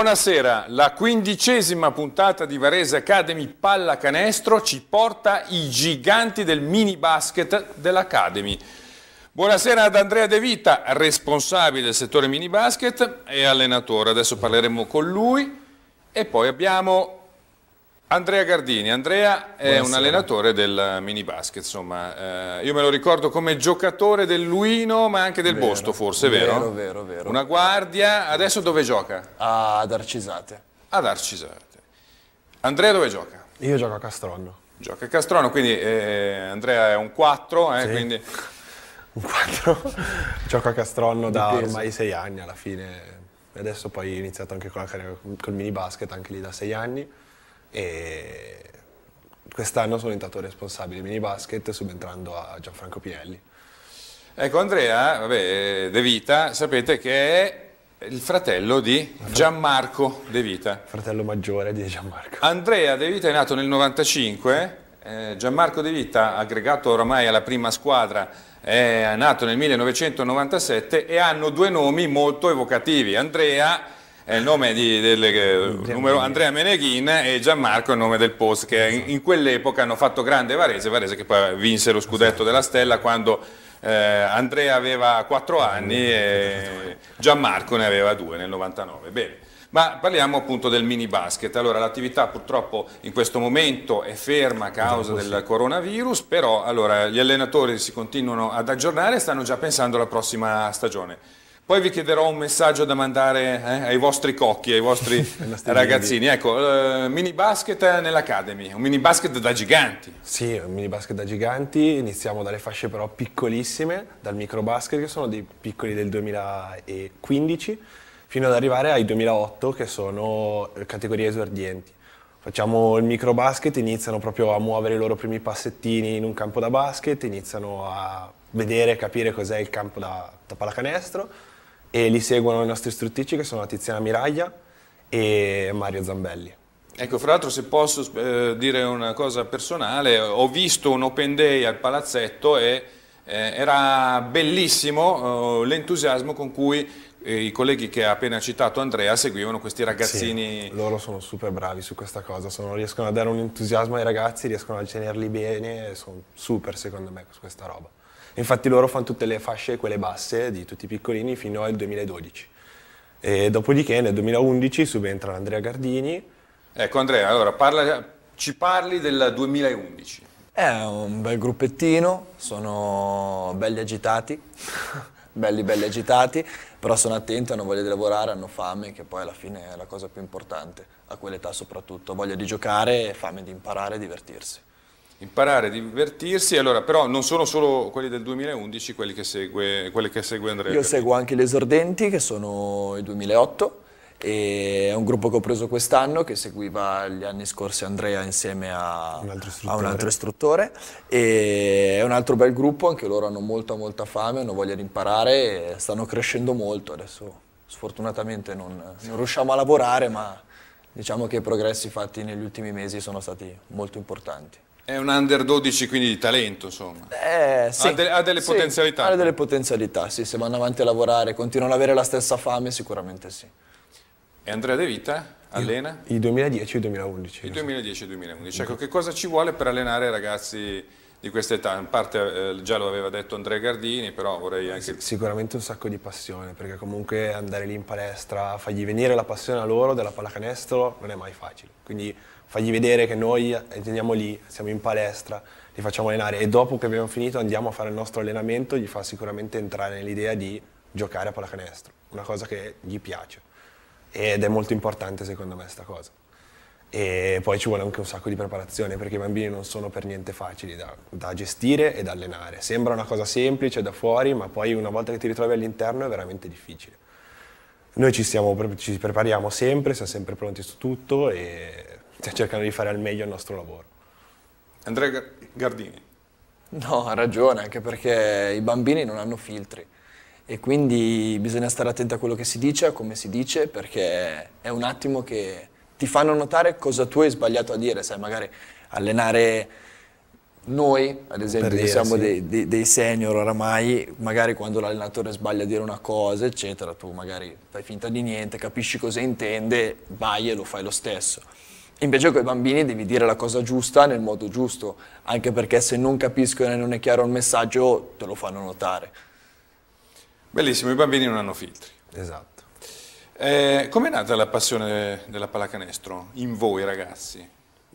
Buonasera, la quindicesima puntata di Varese Academy Pallacanestro ci porta i giganti del mini basket dell'Academy. Buonasera ad Andrea De Vita, responsabile del settore mini basket e allenatore, adesso parleremo con lui e poi abbiamo Andrea Gardini, Andrea è un allenatore del mini basket, insomma, eh, io me lo ricordo come giocatore del Luino ma anche del vero, Bosto forse, vero? Vero, vero, vero. Una guardia, adesso dove gioca? Ad Arcisate. Ad Arcisate. Andrea dove gioca? Io gioco a Castronno. Gioca a Castronno, quindi eh, eh, Andrea è un 4, eh, sì. quindi... Un 4? Gioco a Castronno da ormai 6 anni alla fine, e adesso poi ho iniziato anche con la carriera col mini basket, anche lì da 6 anni e quest'anno sono diventato responsabile mini basket subentrando a Gianfranco Pinelli. Ecco Andrea, vabbè, De Vita, sapete che è il fratello di Gianmarco De Vita. Fratello maggiore di Gianmarco. Andrea De Vita è nato nel 95, eh, Gianmarco De Vita, aggregato oramai alla prima squadra, è nato nel 1997 e hanno due nomi molto evocativi, Andrea è il nome di, del numero Andrea Meneghin e Gianmarco è il nome del post che in, in quell'epoca hanno fatto grande Varese, Varese che poi vinse lo scudetto della Stella quando eh, Andrea aveva 4 anni e Gianmarco ne aveva 2 nel 99. Bene. Ma parliamo appunto del mini basket. Allora, l'attività purtroppo in questo momento è ferma a causa del coronavirus, però allora, gli allenatori si continuano ad aggiornare e stanno già pensando alla prossima stagione. Poi vi chiederò un messaggio da mandare eh, ai vostri cocchi, ai vostri ragazzini. Ecco, eh, mini basket nell'Academy, un mini basket da giganti. Sì, un mini basket da giganti, iniziamo dalle fasce però piccolissime, dal micro basket che sono dei piccoli del 2015 fino ad arrivare ai 2008 che sono eh, categorie esordienti. Facciamo il micro basket, iniziano proprio a muovere i loro primi passettini in un campo da basket, iniziano a vedere, capire cos'è il campo da, da pallacanestro e li seguono i nostri istruttrici che sono Tiziana Miraglia e Mario Zambelli. Ecco, fra l'altro se posso eh, dire una cosa personale, ho visto un open day al palazzetto e eh, era bellissimo eh, l'entusiasmo con cui eh, i colleghi che ha appena citato Andrea seguivano questi ragazzini. Sì, loro sono super bravi su questa cosa, sono, riescono a dare un entusiasmo ai ragazzi, riescono a tenerli bene, sono super secondo me su questa roba. Infatti loro fanno tutte le fasce, quelle basse, di tutti i piccolini fino al 2012. E dopodiché nel 2011 subentra Andrea Gardini. Ecco Andrea, allora parla, ci parli del 2011. È un bel gruppettino, sono belli agitati, belli belli agitati, però sono attenti, hanno voglia di lavorare, hanno fame, che poi alla fine è la cosa più importante, a quell'età soprattutto, voglia di giocare, fame di imparare e divertirsi imparare a divertirsi, allora, però non sono solo quelli del 2011 quelli che segue, quelli che segue Andrea. Io seguo anche gli esordenti che sono il 2008 e è un gruppo che ho preso quest'anno che seguiva gli anni scorsi Andrea insieme a un altro istruttore, un altro istruttore. e è un altro bel gruppo, anche loro hanno molta molta fame, hanno voglia di imparare e stanno crescendo molto adesso. Sfortunatamente non, non riusciamo a lavorare, ma diciamo che i progressi fatti negli ultimi mesi sono stati molto importanti. È un under 12 quindi di talento, insomma. Eh, sì, ha, de ha, delle sì, potenzialità. Ha delle potenzialità, sì, se vanno avanti a lavorare, continuano ad avere la stessa fame, sicuramente sì. E Andrea De Vita allena? Il 2010 e 2011. Il 2010 e 2011. Ecco, che cosa ci vuole per allenare i ragazzi di questa età? In parte eh, già lo aveva detto Andrea Gardini, però vorrei eh, anche... sicuramente un sacco di passione, perché comunque andare lì in palestra, fargli venire la passione a loro della pallacanestro non è mai facile. Quindi fagli vedere che noi teniamo lì, siamo in palestra, li facciamo allenare e dopo che abbiamo finito andiamo a fare il nostro allenamento, gli fa sicuramente entrare nell'idea di giocare a pallacanestro, una cosa che gli piace ed è molto importante secondo me questa cosa. E poi ci vuole anche un sacco di preparazione perché i bambini non sono per niente facili da, da gestire e da allenare. Sembra una cosa semplice da fuori, ma poi una volta che ti ritrovi all'interno è veramente difficile. Noi ci, siamo, ci prepariamo sempre, siamo sempre pronti su tutto e cioè, cercano di fare al meglio il nostro lavoro. Andrea Gardini. No, ha ragione, anche perché i bambini non hanno filtri e quindi bisogna stare attenti a quello che si dice, a come si dice, perché è un attimo che ti fanno notare cosa tu hai sbagliato a dire, sai, magari allenare noi, ad esempio, dire, siamo sì. dei, dei, dei, senior oramai, magari quando l'allenatore sbaglia a dire una cosa, eccetera, tu magari fai finta di niente, capisci cosa intende, vai e lo fai lo stesso. Invece con i bambini devi dire la cosa giusta nel modo giusto, anche perché se non capiscono e non è chiaro il messaggio te lo fanno notare. Bellissimo, i bambini non hanno filtri. Esatto. Eh, Com'è nata la passione della pallacanestro in voi ragazzi?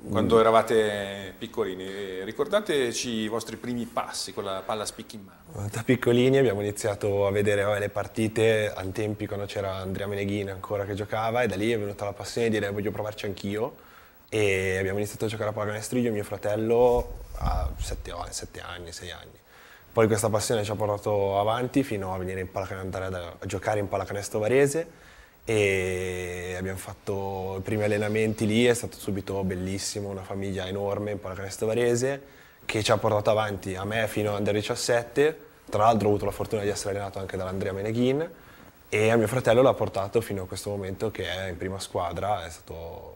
Quando mm. eravate piccolini, eh, ricordateci i vostri primi passi con la palla spicchi in mano. Eh, da piccolini abbiamo iniziato a vedere vabbè, le partite, al tempi quando c'era Andrea Meneghini ancora che giocava e da lì è venuta la passione di dire voglio provarci anch'io e abbiamo iniziato a giocare a pallacanestro io e mio fratello a 7, 7 anni, 6 anni. Poi questa passione ci ha portato avanti fino a venire in pallacanestro, a giocare in pallacanestro varese e abbiamo fatto i primi allenamenti lì, è stato subito bellissimo, una famiglia enorme in pallacanestro varese che ci ha portato avanti a me fino all'Under 17, tra l'altro ho avuto la fortuna di essere allenato anche dall'Andrea Meneghin e a mio fratello l'ha portato fino a questo momento che è in prima squadra, è stato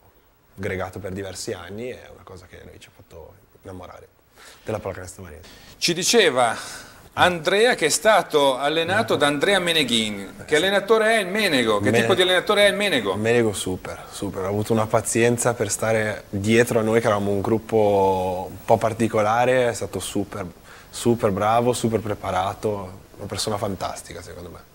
aggregato per diversi anni è una cosa che noi ci ha fatto innamorare della pallacanestro Marina. Ci diceva Andrea che è stato allenato da Andrea Meneghin. Che allenatore è il Menego? Che Mene... tipo di allenatore è il Menego? Menego super, super. Ha avuto una pazienza per stare dietro a noi che eravamo un gruppo un po' particolare. È stato super, super bravo, super preparato. Una persona fantastica secondo me.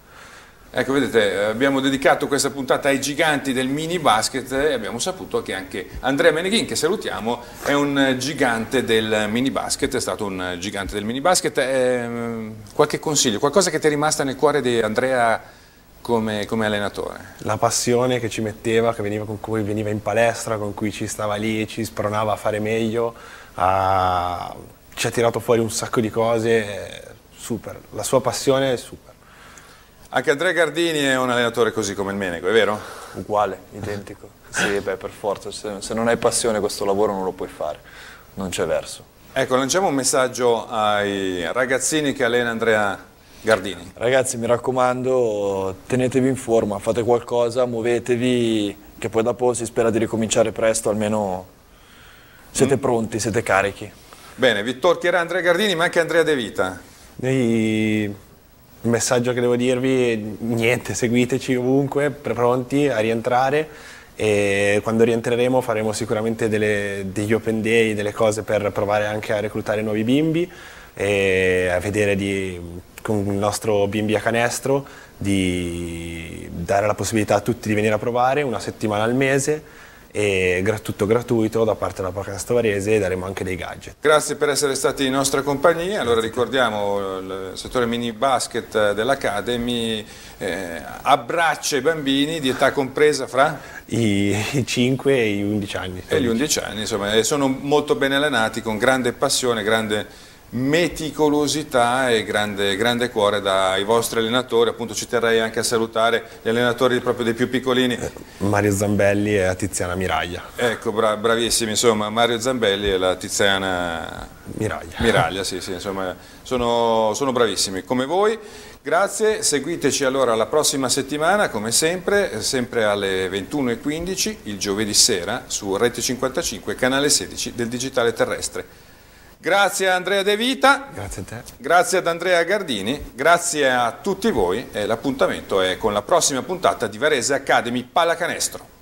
Ecco, vedete, eh, abbiamo dedicato questa puntata ai giganti del mini basket e abbiamo saputo che anche Andrea Meneghin, che salutiamo, è un gigante del mini basket, è stato un gigante del mini basket. Ehm, qualche consiglio, qualcosa che ti è rimasta nel cuore di Andrea come, come, allenatore? La passione che ci metteva, che veniva, con cui veniva in palestra, con cui ci stava lì ci spronava a fare meglio, a... ci ha tirato fuori un sacco di cose, eh, super, la sua passione è super. Anche Andrea Gardini è un allenatore così come il Menego, è vero? Uguale, identico. sì, beh, per forza. Se, se non hai passione questo lavoro non lo puoi fare. Non c'è verso. Ecco, lanciamo un messaggio ai ragazzini che allena Andrea Gardini. Ragazzi, mi raccomando, tenetevi in forma, fate qualcosa, muovetevi, che poi dopo si spera di ricominciare presto, almeno siete mm. pronti, siete carichi. Bene, vi Chiera, Andrea Gardini, ma anche Andrea De Vita. Noi il messaggio che devo dirvi è niente, seguiteci ovunque, pronti a rientrare e quando rientreremo faremo sicuramente delle, degli open day, delle cose per provare anche a reclutare nuovi bimbi e a vedere di, con il nostro bimbi a canestro di dare la possibilità a tutti di venire a provare una settimana al mese e tutto gratuito da parte della Podcast Varese e daremo anche dei gadget. Grazie per essere stati in nostra compagnia, allora ricordiamo il settore mini basket eh, dell'Academy eh, abbraccia i bambini di età compresa fra? I, i 5 e gli 11 anni. E gli 11 anni, insomma, sono molto ben allenati con grande passione, grande meticolosità e grande, grande cuore dai vostri allenatori, appunto ci terrei anche a salutare gli allenatori proprio dei più piccolini. Eh, Mario Zambelli e la Tiziana Miraglia. Ecco, bra bravissimi, insomma Mario Zambelli e la Tiziana Miraglia. Miraglia, sì, sì, insomma sono, sono bravissimi come voi. Grazie, seguiteci allora la prossima settimana come sempre, sempre alle 21.15 il giovedì sera su Rete 55, canale 16 del Digitale Terrestre. Grazie a Andrea De Vita, grazie, a te. grazie ad Andrea Gardini, grazie a tutti voi e l'appuntamento è con la prossima puntata di Varese Academy Pallacanestro.